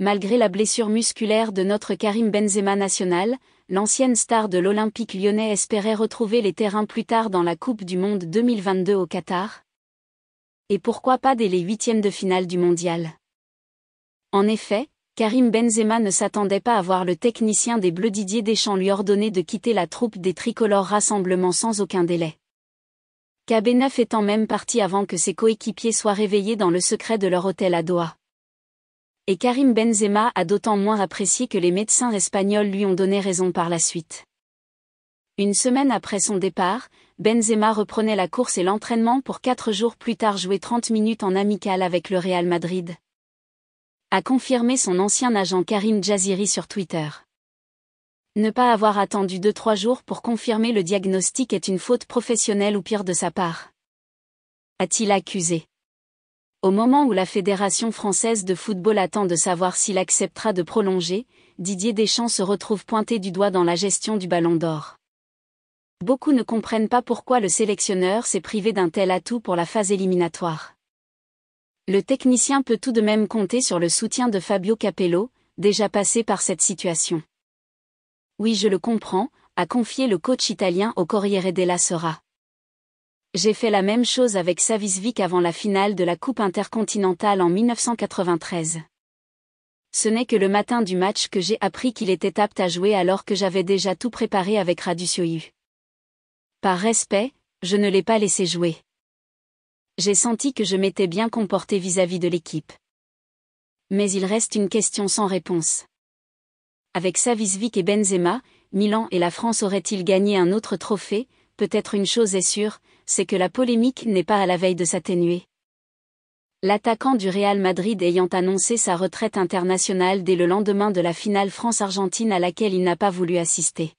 malgré la blessure musculaire de notre Karim Benzema national, l'ancienne star de l'Olympique lyonnais espérait retrouver les terrains plus tard dans la Coupe du Monde 2022 au Qatar. Et pourquoi pas dès les huitièmes de finale du mondial En effet, Karim Benzema ne s'attendait pas à voir le technicien des Bleus Didier Deschamps lui ordonner de quitter la troupe des tricolores rassemblement sans aucun délai. KB9 étant même parti avant que ses coéquipiers soient réveillés dans le secret de leur hôtel à Doha et Karim Benzema a d'autant moins apprécié que les médecins espagnols lui ont donné raison par la suite. Une semaine après son départ, Benzema reprenait la course et l'entraînement pour quatre jours plus tard jouer 30 minutes en amical avec le Real Madrid. A confirmé son ancien agent Karim Jaziri sur Twitter. Ne pas avoir attendu deux trois jours pour confirmer le diagnostic est une faute professionnelle ou pire de sa part. A-t-il accusé au moment où la Fédération française de football attend de savoir s'il acceptera de prolonger, Didier Deschamps se retrouve pointé du doigt dans la gestion du ballon d'or. Beaucoup ne comprennent pas pourquoi le sélectionneur s'est privé d'un tel atout pour la phase éliminatoire. Le technicien peut tout de même compter sur le soutien de Fabio Capello, déjà passé par cette situation. Oui, je le comprends, a confié le coach italien au Corriere della Sera. J'ai fait la même chose avec Savisvik avant la finale de la Coupe intercontinentale en 1993. Ce n'est que le matin du match que j'ai appris qu'il était apte à jouer alors que j'avais déjà tout préparé avec Radusioyu. Par respect, je ne l'ai pas laissé jouer. J'ai senti que je m'étais bien comporté vis-à-vis -vis de l'équipe. Mais il reste une question sans réponse. Avec Savisvik et Benzema, Milan et la France auraient-ils gagné un autre trophée, peut-être une chose est sûre, c'est que la polémique n'est pas à la veille de s'atténuer. L'attaquant du Real Madrid ayant annoncé sa retraite internationale dès le lendemain de la finale France-Argentine à laquelle il n'a pas voulu assister.